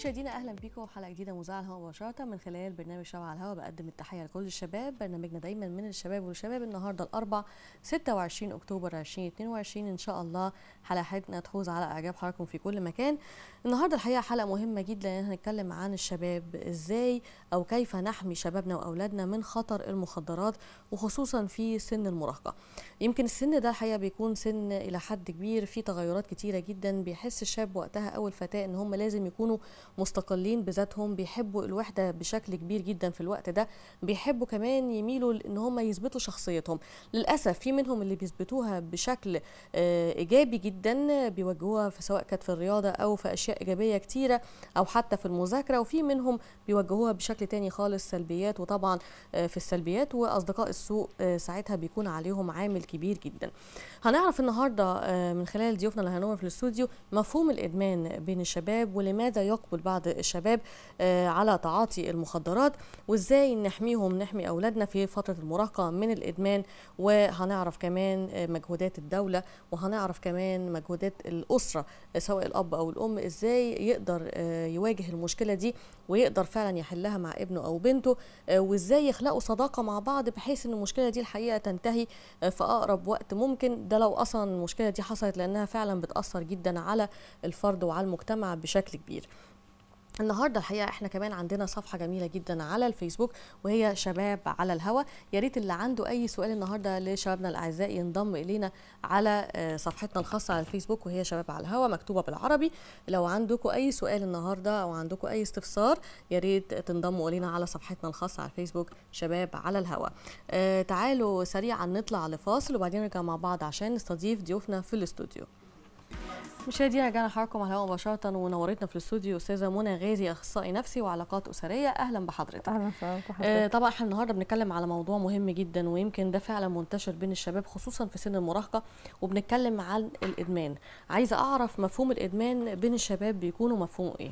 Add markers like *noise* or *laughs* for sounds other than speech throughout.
مشاهدينا اهلا بيكم في حلقه جديده مذاعه الهواء مباشره من خلال برنامج شبع على الهواء بقدم التحيه لكل الشباب برنامجنا دايما من الشباب والشباب النهارده الاربع 26 اكتوبر 2022 ان شاء الله حلقتنا تحوز على اعجاب حضراتكم في كل مكان النهارده الحقيقه حلقه مهمه جدا لان هنتكلم عن الشباب ازاي او كيف نحمي شبابنا واولادنا من خطر المخدرات وخصوصا في سن المراهقه يمكن السن ده الحقيقه بيكون سن الى حد كبير فيه تغيرات كتيره جدا بيحس الشاب وقتها او الفتاه ان هم لازم يكونوا مستقلين بذاتهم بيحبوا الوحده بشكل كبير جدا في الوقت ده بيحبوا كمان يميلوا ان هم يثبتوا شخصيتهم للاسف في منهم اللي بيثبتوها بشكل آه، ايجابي جدا بيوجهوها في سواء كانت في الرياضه او في اشياء ايجابيه كتيره او حتى في المذاكره وفي منهم بيوجهوها بشكل تاني خالص سلبيات وطبعا آه، في السلبيات واصدقاء السوء آه، ساعتها بيكون عليهم عامل كبير جدا هنعرف النهارده من خلال ضيوفنا اللي هنور في الاستوديو مفهوم الادمان بين الشباب ولماذا يقبل بعض الشباب آه، على تعاطي المخدرات وازاي نحميهم نحمي اولادنا في فتره المراهقه من الادمان وهنعرف كمان آه، مجهودات الدوله وهنعرف كمان مجهودات الاسره سواء الاب او الام ازاي يقدر آه، يواجه المشكله دي ويقدر فعلا يحلها مع ابنه او بنته وازاي يخلقوا صداقه مع بعض بحيث ان المشكله دي الحقيقه تنتهي في اقرب وقت ممكن ده لو اصلا المشكله دي حصلت لانها فعلا بتاثر جدا على الفرد وعلى المجتمع بشكل كبير النهارده الحقيقه احنا كمان عندنا صفحه جميله جدا على الفيسبوك وهي شباب على الهوا يا ريت اللي عنده اي سؤال النهارده لشبابنا الاعزاء ينضم الينا على آه، صفحتنا الخاصه على الفيسبوك وهي شباب على الهوا مكتوبه بالعربي لو عندكم اي سؤال النهارده او عندكم اي استفسار يا ريت تنضموا الينا على صفحتنا الخاصه على الفيسبوك شباب على الهوا آه، تعالوا سريعا نطلع لفاصل وبعدين نرجع مع بعض عشان نستضيف ضيوفنا في الاستوديو مشاهدينا رجعنا حضراتكم على الهواء مباشره ونورتنا في الاستوديو استاذه منى غازي اخصائي نفسي وعلاقات اسريه اهلا بحضرتك اهلا بحضرتك آه، طبعا احنا النهارده بنتكلم على موضوع مهم جدا ويمكن ده فعلا منتشر بين الشباب خصوصا في سن المراهقه وبنتكلم عن الادمان عايزه اعرف مفهوم الادمان بين الشباب بيكونوا مفهومه ايه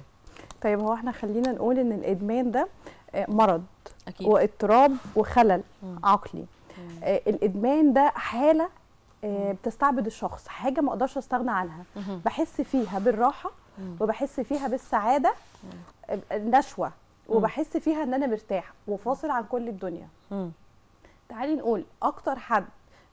طيب هو احنا خلينا نقول ان الادمان ده آه، مرض أكيد. واضطراب وخلل م. عقلي م. آه، الادمان ده حاله آه، بتستعبد الشخص حاجه ما اقدرش استغنى عنها بحس فيها بالراحه وبحس فيها بالسعاده آه، نشوه وبحس فيها ان انا مرتاح وفاصل عن كل الدنيا تعالي نقول اكتر حد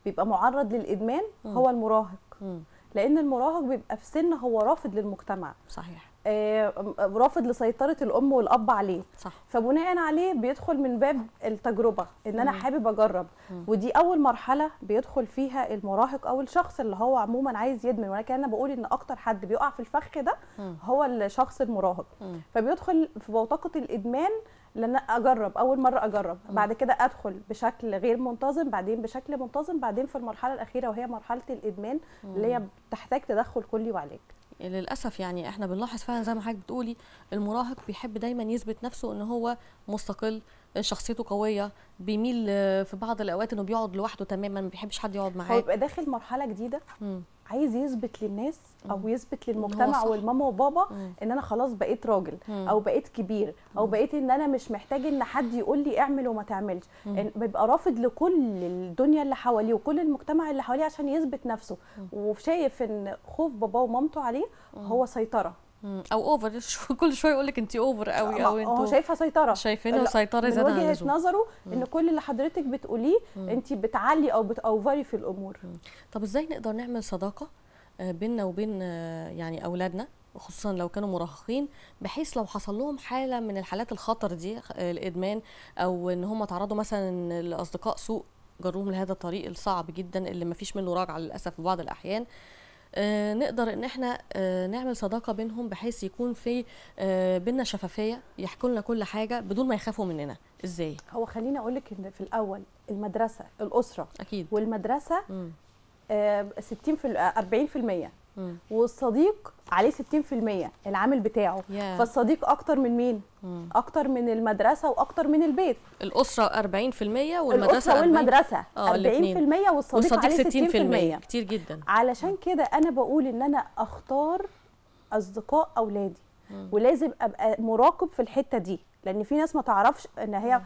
بيبقى معرض للادمان هو المراهق لان المراهق بيبقى في سن هو رافض للمجتمع صحيح آه، رافض لسيطره الام والاب عليه صح. فبناء عليه بيدخل من باب التجربه ان انا حابب اجرب ودي اول مرحله بيدخل فيها المراهق او الشخص اللي هو عموما عايز يدمن ولكن انا بقول ان اكتر حد بيقع في الفخ ده هو الشخص المراهق فبيدخل في بوتقه الادمان لان اجرب اول مره اجرب م. بعد كده ادخل بشكل غير منتظم بعدين بشكل منتظم بعدين في المرحله الاخيره وهي مرحله الادمان م. اللي هي بتحتاج تدخل كلي وعلاج للاسف يعني احنا بنلاحظ فعلا زي ما حضرتك بتقولي المراهق بيحب دايما يثبت نفسه ان هو مستقل شخصيته قويه بيميل في بعض الاوقات انه بيقعد لوحده تماما ما بيحبش حد يقعد معاه هو بيبقى داخل مرحله جديده مم. عايز يثبت للناس او يثبت للمجتمع والماما وبابا ان انا خلاص بقيت راجل او بقيت كبير او بقيت ان انا مش محتاج ان حد يقول لي اعمل وما تعملش بيبقى رافض لكل الدنيا اللي حواليه وكل المجتمع اللي حواليه عشان يثبت نفسه وشايف ان خوف باباه ومامته عليه هو سيطره او اوفر *laughs* كل شويه يقول لك انت اوفر قوي او انت هو شايفها سيطره شايفينها سيطره زياده عن وجهه نظره ان كل اللي حضرتك بتقوليه انت بتعلي او بتاوفري في الامور مم. طب ازاي نقدر نعمل صداقه آه، بيننا وبين آه، يعني اولادنا خصوصا لو كانوا مراهقين بحيث لو حصل لهم حاله من الحالات الخطر دي آه، الادمان او ان هم تعرضوا مثلا لاصدقاء سوء جروهم لهذا الطريق الصعب جدا اللي ما فيش منه راجعه للاسف في بعض الاحيان آه، نقدر ان احنا آه، نعمل صداقه بينهم بحيث يكون في آه، بينا شفافيه يحكوا لنا كل حاجه بدون ما يخافوا مننا ازاي هو خليني اقول لك ان في الاول المدرسه الاسره اكيد والمدرسه 60 في 40% والصديق عليه 60% العامل بتاعه yeah. فالصديق اكتر من مين mm. اكتر من المدرسه واكتر من البيت الاسره 40% والمدرسه الاسره والمدرسه 40%, آه، 40 والصديق, والصديق عليه 60%, 60% كتير جدا علشان كده انا بقول ان انا اختار اصدقاء اولادي mm. ولازم ابقى مراقب في الحته دي لان في ناس ما تعرفش ان هي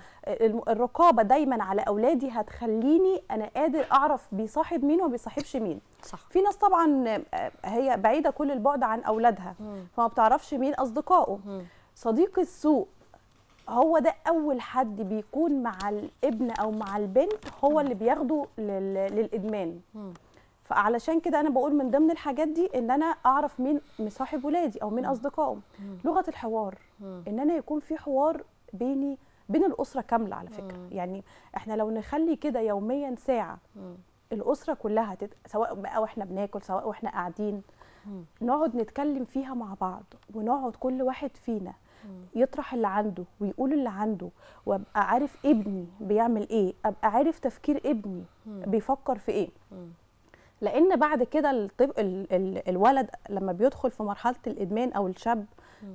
الرقابه دايما على اولادي هتخليني انا قادر اعرف بيصاحب مين وما بيصاحبش مين صح. في ناس طبعا آه، هي بعيده كل البعد عن اولادها مم. فما بتعرفش مين اصدقائه مم. صديق السوء هو ده اول حد بيكون مع الابن او مع البنت هو مم. اللي بياخده للادمان مم. فعلشان كده انا بقول من ضمن الحاجات دي ان انا اعرف مين مصاحب ولادي او مين اصدقائهم لغه الحوار ان انا يكون في حوار بيني بين الاسره كامله على فكره مم. يعني احنا لو نخلي كده يوميا ساعه مم. الاسره كلها تت... سواء بقى واحنا بناكل سواء واحنا قاعدين مم. نقعد نتكلم فيها مع بعض ونقعد كل واحد فينا مم. يطرح اللي عنده ويقول اللي عنده وابقى عارف ابني بيعمل ايه ابقى عارف تفكير ابني مم. بيفكر في ايه مم. لان بعد كده الطب... ال... ال... الولد لما بيدخل في مرحله الادمان او الشاب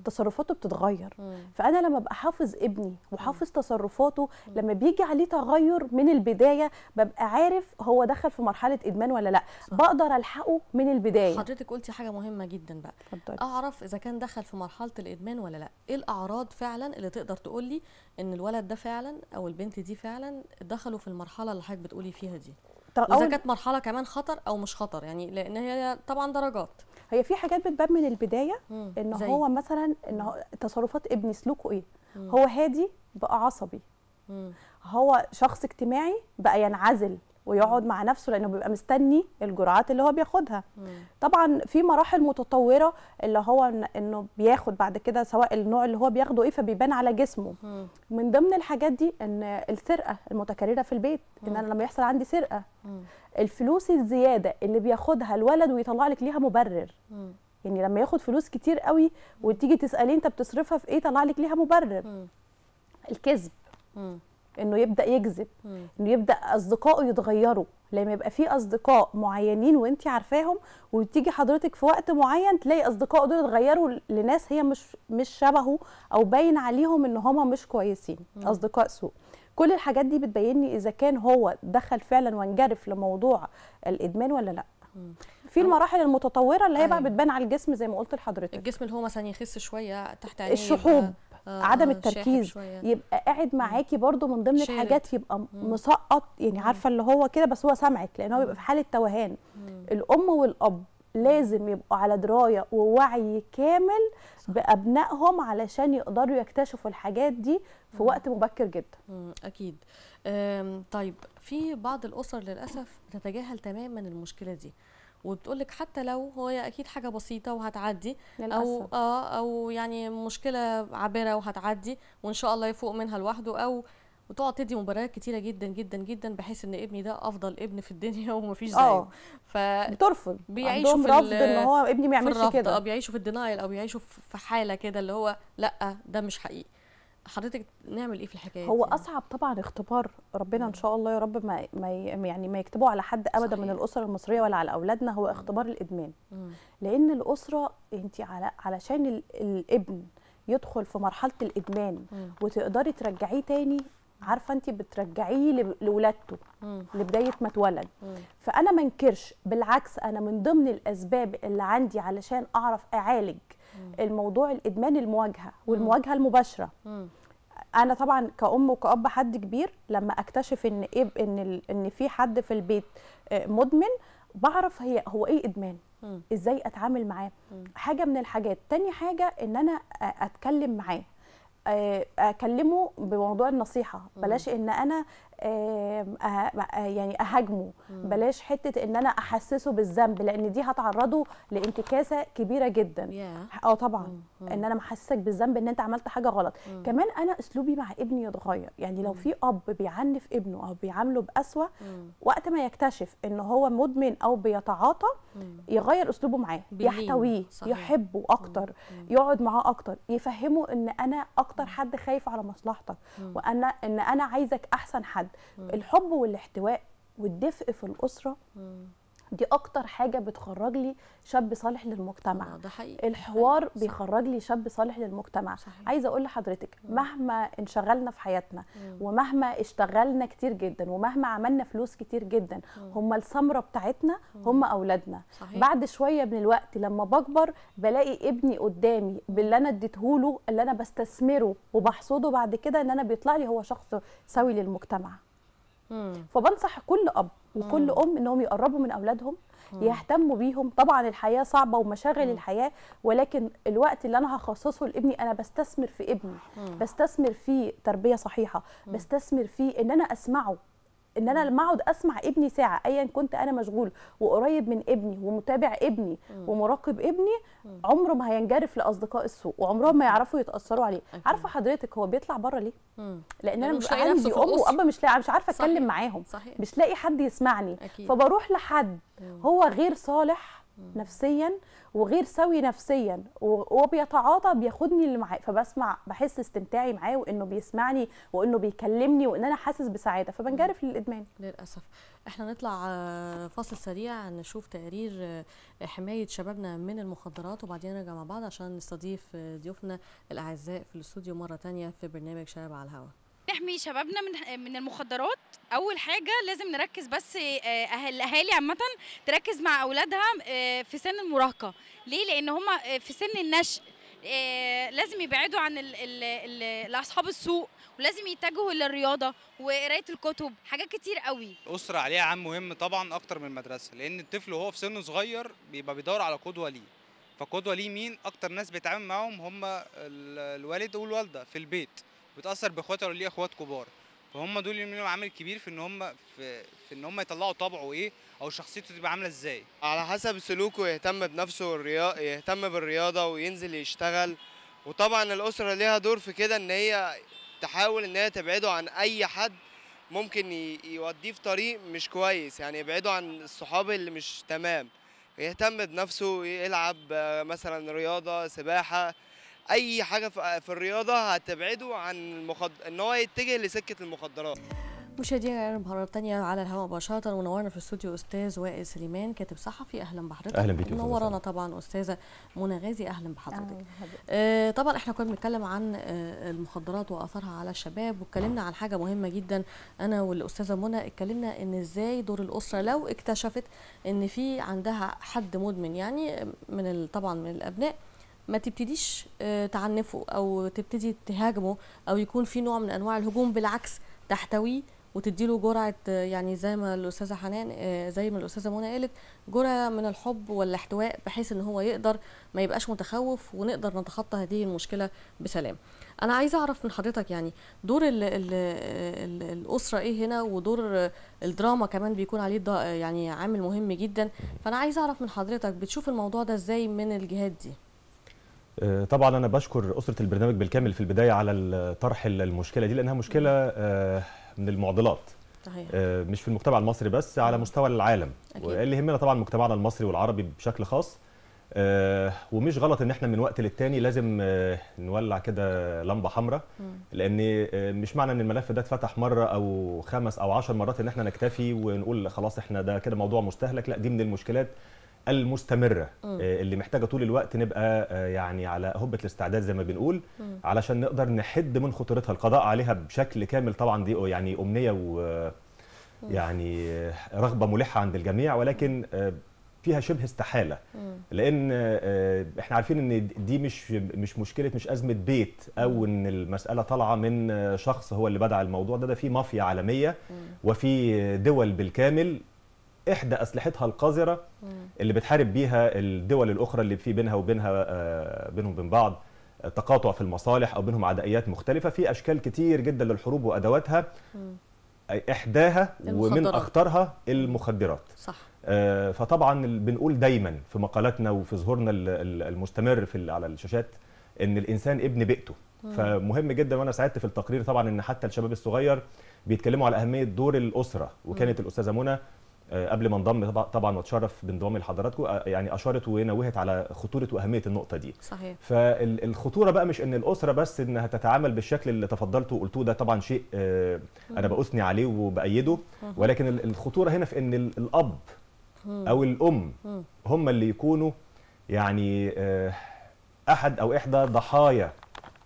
تصرفاته بتتغير مم. فانا لما ابقى حافظ ابني وحافظ تصرفاته مم. لما بيجي عليه تغير من البدايه ببقى عارف هو دخل في مرحله ادمان ولا لا صح. بقدر الحقه من البدايه حضرتك قلتي حاجه مهمه جدا بقى فضل. اعرف اذا كان دخل في مرحله الادمان ولا لا ايه الاعراض فعلا اللي تقدر تقولي ان الولد ده فعلا او البنت دي فعلا دخلوا في المرحله اللي حضرتك بتقولي فيها دي اذا كانت مرحله كمان خطر او مش خطر يعني لان هي طبعا درجات هي في حاجات بتبان من البدايه مم. ان زي. هو مثلا ان هو تصرفات ابني سلوكه ايه مم. هو هادي بقى عصبي مم. هو شخص اجتماعي بقى ينعزل ويقعد مع نفسه لانه بيبقى مستني الجرعات اللي هو بياخدها مم. طبعا في مراحل متطوره اللي هو انه بياخد بعد كده سواء النوع اللي هو بياخده ايه فبيبان على جسمه مم. من ضمن الحاجات دي ان السرقه المتكرره في البيت مم. ان انا لما يحصل عندي سرقه مم. الفلوس الزياده اللي بياخدها الولد ويطلع لك ليها مبرر مم. يعني لما ياخد فلوس كتير قوي وتيجي تساليه انت بتصرفها في ايه طلع لك ليها مبرر مم. الكذب مم. انه يبدا يكذب انه يبدا اصدقائه يتغيروا لما يبقى في اصدقاء معينين وانت عارفاهم وتيجي حضرتك في وقت معين تلاقي اصدقائه دول اتغيروا لناس هي مش مش شبهه او باين عليهم ان هما مش كويسين مم. اصدقاء سوء كل الحاجات دي بتبين لي اذا كان هو دخل فعلا وانجرف لموضوع الادمان ولا لا مم. في المراحل المتطوره اللي هي بقى أيوه. بتبان على الجسم زي ما قلت لحضرتك الجسم اللي هو مثلا يخس شويه تحت عينيه الشحوب آه، عدم آه، التركيز يبقى قاعد معاكي برده من ضمن الحاجات يبقى مسقط يعني عارفه اللي هو كده بس هو سامعك لان هو بيبقى في حاله توهان الام والاب لازم يبقوا على درايه ووعي كامل صح. بابنائهم علشان يقدروا يكتشفوا الحاجات دي في مم. وقت مبكر جدا مم. اكيد طيب في بعض الاسر للاسف بتتجاهل تماما المشكله دي وبتقول لك حتى لو هو اكيد حاجه بسيطه وهتعدي للأسف. او اه او يعني مشكله عابره وهتعدي وان شاء الله يفوق منها لوحده او وتقعد تدي مباريات كتيره جدا جدا جدا بحيث ان ابني ده افضل ابن في الدنيا *laughs* ومفيش زيه آه. ف بترفض بيعيشوا في رفض ان هو ابني ما يعملش كده بيعيشوا في الدينايل او بيعيشوا في حاله كده اللي هو لا ده مش حقيقي حضرتك نعمل ايه في الحكايه هو يعني؟ اصعب طبعا اختبار ربنا ان شاء الله يا رب ما, ما يعني ما يكتبوه على حد ابدا صحيح. من الاسره المصريه ولا على اولادنا هو اختبار الادمان لان الاسره انت على علشان الابن يدخل في مرحله الادمان وتقدري ترجعيه تاني عارفه انت بترجعيه لولادته لبدايه ما اتولد فانا ما انكرش بالعكس انا من ضمن الاسباب اللي عندي علشان اعرف اعالج الموضوع الادمان المواجهه والمواجهه المباشره انا طبعا كأم وكأب حد كبير لما اكتشف ان إيه ان ان في حد في البيت آه، مدمن بعرف هي هو ايه ادمان ازاي اتعامل معاه حاجه من الحاجات تاني حاجه ان انا اتكلم معاه آه، اكلمه بموضوع النصيحه بلاش ان انا أه، أه، يعني اهاجمه بلاش حته ان انا احسسه بالذنب لان دي هتعرضه لانتكاسه كبيره جدا اه طبعا ان انا محسسك بالذنب ان انت عملت حاجه غلط كمان انا اسلوبي مع ابني يتغير يعني لو في اب بيعنف ابنه او بيعامله باسوا وقت ما يكتشف ان هو مدمن او بيتعاطى يغير اسلوبه معاه يحتويه يحبه اكتر يقعد معاه اكتر يفهمه ان انا اكتر حد خايف على مصلحتك وانا ان انا عايزك احسن حد الحب والاحتواء والدفء في الاسره دي اكتر حاجه بتخرج لي شاب صالح للمجتمع آه، ده حقيقي. الحوار حقيقي. بيخرج لي شاب صالح للمجتمع صحيح. عايزه اقول لحضرتك مهما انشغلنا في حياتنا مم. ومهما اشتغلنا كتير جدا ومهما عملنا فلوس كتير جدا هم الثمره بتاعتنا هم اولادنا صحيح. بعد شويه من الوقت لما بكبر بلاقي ابني قدامي باللي انا اديتهوله اللي انا بستثمره وبحصده بعد كده ان انا بيطلع لي هو شخص سوي للمجتمع فبنصح كل اب وكل ام انهم يقربوا من اولادهم يهتموا بيهم طبعا الحياه صعبه ومشاغل الحياه ولكن الوقت اللي انا هخصصه لابني انا بستثمر في ابني بستثمر في تربيه صحيحه بستثمر في ان انا اسمعه ان انا لما اقعد اسمع ابني ساعه ايا كنت انا مشغول وقريب من ابني ومتابع ابني ومراقب ابني عمره ما هينجرف لاصدقاء السوء وعمرهم ما يعرفوا يتاثروا عليه عارفه حضرتك هو بيطلع بره ليه لان انا مش عندي ام وابا مش لاقي مش عارفه اتكلم معاهم صحيح. مش لاقي حد يسمعني أكيد. فبروح لحد هو غير صالح نفسيا وغير سوي نفسيا وبيتعاطى بياخدني اللي معاه فبسمع بحس استمتاعي معاه وانه بيسمعني وانه بيكلمني وان انا حاسس بسعاده فبنجرف للادمان للاسف احنا نطلع آه، فاصل سريع نشوف تقرير آه، حمايه شبابنا من المخدرات وبعدين نرجع مع بعض عشان نستضيف آه، ضيوفنا الاعزاء في الاستوديو مره تانية في برنامج شباب على الهواء نحمي شبابنا من من المخدرات اول حاجه لازم نركز بس آه، الاهالي عامه تركز مع اولادها آه، في سن المراهقه ليه لان هم آه، في سن النشء لازم يبعدوا عن اصحاب السوق ولازم يتجهوا للرياضه وقرايه الكتب حاجات كتير قوي الاسره عليها عام مهم طبعا اكتر من المدرسه لان الطفل وهو في سن صغير بيبقى بيدور على قدوه ليه فقدوه ليه مين اكتر ناس بيتعامل معاهم هم الوالد والوالده في البيت بتاثر باخواتها ليه اخوات كبار فهم دول اللي لهم عامل كبير في ان هم في, في ان هم يطلعوا طبعه ايه او شخصيته تبقى عامله ازاي على حسب سلوكه يهتم بنفسه والرياضه يهتم بالرياضه وينزل يشتغل وطبعا الاسره ليها دور في كده ان هي تحاول ان هي تبعده عن اي حد ممكن يوديه في طريق مش كويس يعني يبعده عن الصحاب اللي مش تمام يهتم بنفسه يلعب مثلا رياضه سباحه اي حاجه في الرياضه هتبعده عن المخد... ان هو يتجه لسكه المخدرات مشاهدينا مرة تانية على الهواء مباشرة ونورنا في الاستوديو أستاذ وائل سليمان كاتب صحفي أهلا بحضرتك أهلا بيك نورنا طبعا أستاذة منى غازي أهلا بحضرتك آه طبعا احنا كنا بنتكلم عن آه المخدرات وأثرها على الشباب واتكلمنا نعم. عن حاجة مهمة جدا أنا والأستاذة منى اتكلمنا إن إزاي دور الأسرة لو اكتشفت إن في عندها حد مدمن يعني من طبعا من الأبناء ما تبتديش آه، تعنفه او تبتدي تهاجمه او يكون في نوع من انواع الهجوم بالعكس تحتويه وتديله جرعه آه، يعني زي ما الاستاذه حنان آه، زي ما الاستاذه منى قالت جرعه من الحب والاحتواء بحيث ان هو يقدر ما يبقاش متخوف ونقدر نتخطى هذه المشكله بسلام انا عايزه اعرف من حضرتك يعني دور الـ الـ الـ الاسره ايه هنا ودور الدراما كمان بيكون عليه يعني عامل مهم جدا فانا عايزه اعرف من حضرتك بتشوف الموضوع ده ازاي من الجهات دي آه، طبعا انا بشكر اسره البرنامج بالكامل في البدايه على طرح المشكله دي لانها مشكله آه، من المعضلات صحيح. آه، مش في المجتمع المصري بس على مستوى العالم أكيد. اللي يهمنا طبعا مجتمعنا المصري والعربي بشكل خاص ومش غلط ان احنا من وقت للتاني لازم نولع كده لمبه حمراء لان مش معنى ان الملف ده اتفتح مره او خمس او عشر مرات ان احنا نكتفي ونقول خلاص احنا ده كده موضوع مستهلك لا دي من المشكلات المستمره آه، اللي محتاجه طول الوقت نبقى آه، يعني على هبه الاستعداد زي ما بنقول علشان نقدر نحد من خطورتها القضاء عليها بشكل كامل طبعا دي يعني امنيه و آه، يعني رغبه ملحه عند الجميع ولكن فيها شبه استحاله لان احنا عارفين ان دي مش مش مشكله مش ازمه بيت او ان المساله طالعه من شخص هو اللي بدع الموضوع ده ده في مافيا عالميه وفي دول بالكامل احدى اسلحتها القذره اللي بتحارب بيها الدول الاخرى اللي في بينها وبينها آه، بينهم وبين بعض آه، تقاطع في المصالح او بينهم عدائيات مختلفه في اشكال كتير جدا للحروب وادواتها احداها ومن اخطرها المخدرات صح آه، فطبعا بنقول دايما في مقالاتنا وفي ظهورنا المستمر في على الشاشات ان الانسان ابن بيئته فمهم جدا وانا سعدت في التقرير طبعا ان حتى الشباب الصغير بيتكلموا على اهميه دور الاسره وكانت الاستاذه منى آه، قبل ما انضم طبعا واتشرف بانضمامي لحضراتكم آه، يعني اشارت ونوهت على خطوره واهميه النقطه دي صحيح فالخطوره بقى مش ان الاسره بس انها تتعامل بالشكل اللي تفضلت وقلتوه ده طبعا شيء آه، انا باثني عليه وبايده ولكن الخطوره هنا في ان الاب او الام هم اللي يكونوا يعني احد او احدى ضحايا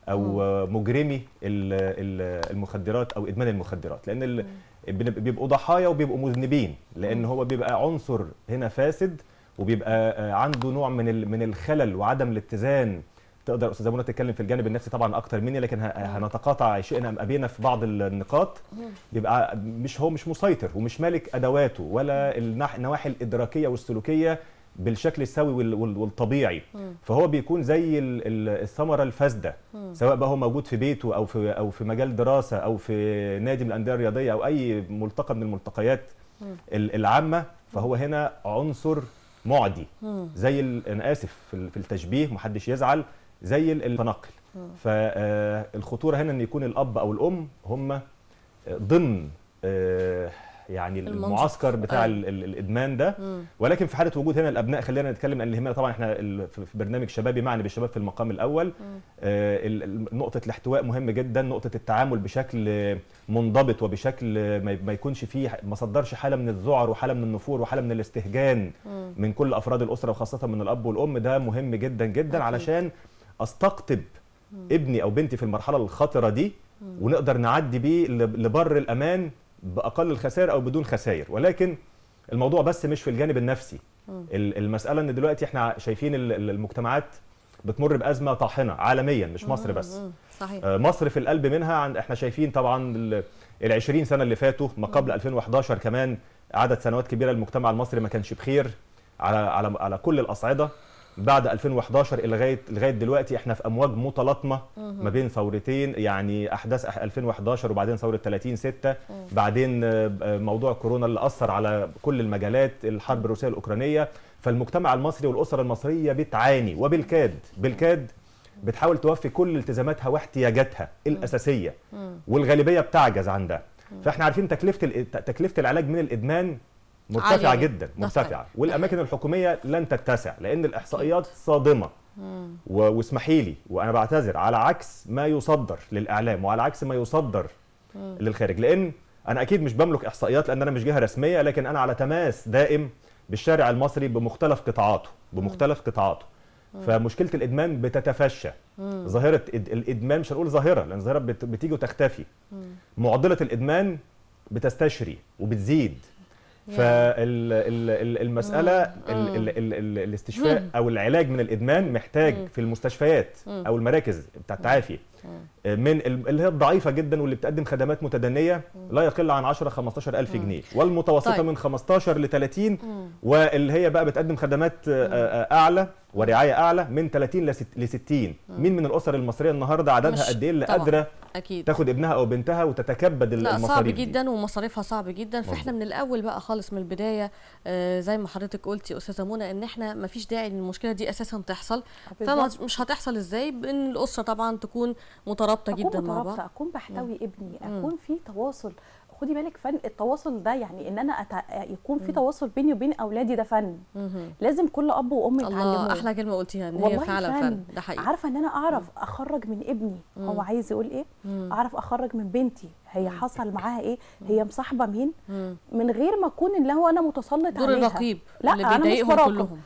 او مجرمي المخدرات او ادمان المخدرات لان بيبقوا ضحايا وبيبقوا مذنبين لان هو بيبقى عنصر هنا فاسد وبيبقى آه، عنده نوع من من الخلل وعدم الاتزان تقدر استاذه منى تتكلم في الجانب النفسي طبعا اكتر مني لكن هنتقاطع شئنا ام ابينا في بعض النقاط بيبقى مش هو مش مسيطر ومش مالك ادواته ولا النواحي الادراكيه والسلوكيه بالشكل السوي والطبيعي فهو بيكون زي الثمره الفاسده سواء بقى هو موجود في بيته او في او في مجال دراسه او في نادي من الانديه الرياضيه او اي ملتقى من الملتقيات العامه فهو هنا عنصر معدي زي انا اسف في التشبيه محدش يزعل زي التنقل فالخطوره آه، هنا ان يكون الاب او الام هم ضمن آه، يعني المعسكر بتاع آه. الادمان ده مم. ولكن في حاله وجود هنا الابناء خلينا نتكلم ان الهمال طبعا احنا في برنامج شبابي معني بالشباب في المقام الاول آه نقطه الاحتواء مهم جدا نقطه التعامل بشكل منضبط وبشكل ما يكونش فيه ما صدرش حاله من الذعر وحاله من النفور وحاله من الاستهجان مم. من كل افراد الاسره وخاصه من الاب والام ده مهم جدا جدا أكيد. علشان استقطب مم. ابني او بنتي في المرحله الخطره دي ونقدر نعدي بيه لبر الامان باقل الخسائر او بدون خسائر ولكن الموضوع بس مش في الجانب النفسي المساله ان دلوقتي احنا شايفين المجتمعات بتمر بازمه طاحنه عالميا مش مصر بس صحيح. آه، مصر في القلب منها عند احنا شايفين طبعا ال 20 سنه اللي فاتوا ما قبل 2011 كمان عدد سنوات كبيره المجتمع المصري ما كانش بخير على على على كل الاصعده بعد 2011 لغايه لغايه دلوقتي احنا في امواج متلاطمه ما بين ثورتين يعني احداث 2011 وبعدين ثوره 30 6 بعدين آه، آه، موضوع كورونا اللي اثر على كل المجالات الحرب الروسيه الاوكرانيه فالمجتمع المصري والاسره المصريه بتعاني وبالكاد بالكاد بتحاول توفي كل التزاماتها واحتياجاتها الاساسيه والغالبيه بتعجز عن ده فاحنا عارفين تكلفه تكلفه العلاج من الادمان مرتفعه عالية. جدا مرتفعه والاماكن الحكوميه لن تتسع لان الاحصائيات صادمه واسمحي لي وانا بعتذر على عكس ما يصدر للاعلام وعلى عكس ما يصدر مم. للخارج لان انا اكيد مش بملك احصائيات لان انا مش جهه رسميه لكن انا على تماس دائم بالشارع المصري بمختلف قطاعاته بمختلف قطاعاته فمشكله الادمان بتتفشى ظاهره الادمان مش هنقول ظاهره لان ظاهره بتيجي وتختفي معضله الادمان بتستشري وبتزيد فالمساله mm. Mm. الاستشفاء mm. او العلاج من الادمان محتاج في المستشفيات او المراكز بتاع التعافي آه، من اللي هي الضعيفه جدا واللي بتقدم خدمات متدنيه لا يقل عن 10 15000 جنيه والمتوسطه طيب. من 15 ل 30 واللي هي بقى بتقدم خدمات آه، آه، اعلى ورعايه اعلى من 30 ل 60 مين من الاسر المصريه النهارده عددها قد ايه اللي قادره اكيد تاخد ابنها او بنتها وتتكبد لا المصاريف صعب جدا دي. ومصاريفها صعب جدا فاحنا من الاول بقى خالص من البدايه زي ما حضرتك قلتي استاذه منى ان احنا ما فيش داعي ان المشكله دي اساسا تحصل فمش هتحصل ازاي بان الاسره طبعا تكون مترابطه جدا مع بعض اكون بحتوي ابني اكون في تواصل خدي بالك فن التواصل ده يعني ان انا أتع... يكون في تواصل بيني وبين اولادي ده فن لازم كل اب وام يتعلموا احلى كلمه قلتيها ان هي فعلا فن, فن. ده حقيقي عارفه ان انا اعرف مم. اخرج من ابني مم. هو عايز يقول ايه مم. اعرف اخرج من بنتي هي حصل معاها ايه هي مصاحبه مين من غير ما اكون اللي هو انا متسلط عليها دور الرقيب لا اللي بيضايقهم كلهم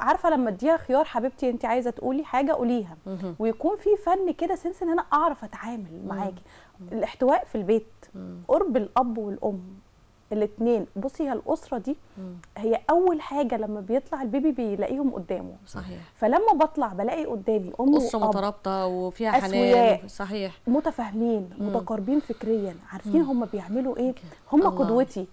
عارفه لما اديها خيار حبيبتي انت عايزه تقولي حاجه قوليها ويكون في فن كده سنس ان انا اعرف اتعامل معاكي الاحتواء في البيت قرب الاب والام الاثنين بصي هي الاسره دي هي اول حاجه لما بيطلع البيبي بيلاقيهم قدامه صحيح فلما بطلع بلاقي قدامي ام اسره مترابطه وفيها حنان صحيح متفاهمين متقاربين فكريا عارفين هم بيعملوا ايه هم قدوتي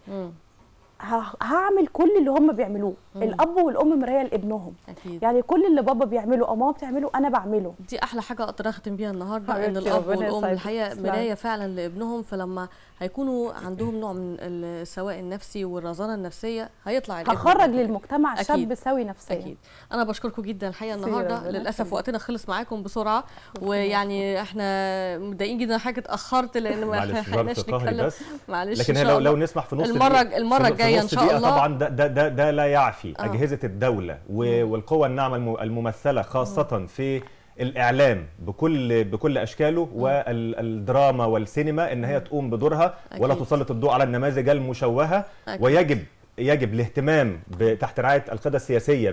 هعمل كل اللي هم بيعملوه مم. الاب والام مرايه لابنهم أكيد. يعني كل اللي بابا بيعمله او ماما بتعمله انا بعمله دي احلى حاجه اقدر اختم بيها النهارده ان الاب والام الحقيقه مرايه فعلا لابنهم فلما هيكونوا عندهم نوع من السواء النفسي والرزانه النفسيه هيطلع هخرج للمجتمع شاب سوي نفسيا اكيد انا بشكركم جدا الحقيقه النهارده للاسف وقتنا خلص معاكم بسرعه ويعني احنا متضايقين جدا حضرتك اتاخرت لان ما احنا نتكلم معلش لكن لو لو نسمح في نص المره المره الجايه الجايه يعني ان شاء الله طبعا ده, ده, ده, ده لا يعفي آه. اجهزه الدوله والقوى الناعمه الممثله خاصه في الاعلام بكل بكل اشكاله والدراما والسينما ان هي تقوم بدورها أكيد. ولا تسلط الضوء على النماذج المشوهه أكيد. ويجب يجب الاهتمام تحت رعايه القياده السياسيه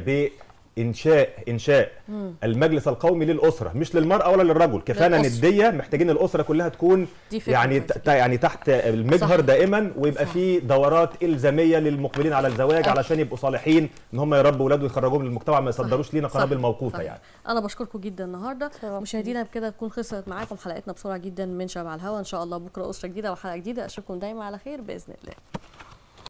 انشاء انشاء مم. المجلس القومي للاسره مش للمراه ولا للرجل كفانا نديه محتاجين الاسره كلها تكون يعني يعني تحت المجهر صح. دائما ويبقى صح. في دورات الزاميه للمقبلين على الزواج أه. علشان يبقوا صالحين ان هم يربوا اولاد ويخرجوهم للمجتمع ما يصدروش لينا قنابل موقوته صح. يعني انا بشكركم جدا النهارده مشاهدينا بكده تكون خلصت معاكم حلقتنا بسرعه جدا من شبع الهوا ان شاء الله بكره اسره جديده وحلقه جديده اشوفكم دايما على خير باذن الله